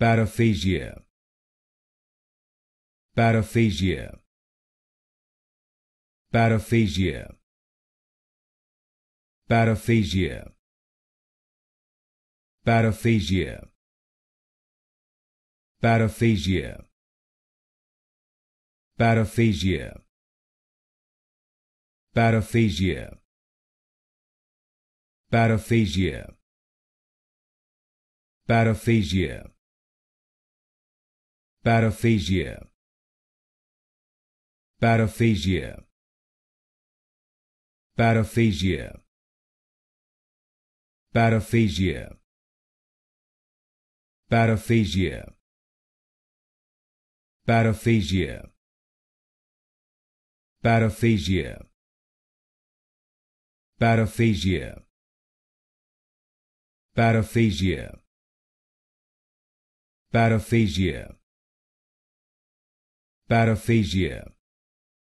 Paraphasia. Paraphasia. Paraphasia. Paraphasia. Paraphasia. Paraphasia. Paraphasia. Paraphasia. Paraphasia. Paraphasia. Paraphagia. Paraphagia. Paraphagia. Paraphagia. Paraphagia. Paraphagia. Paraphagia. Paraphagia. Paraphagia. Paraphagia. para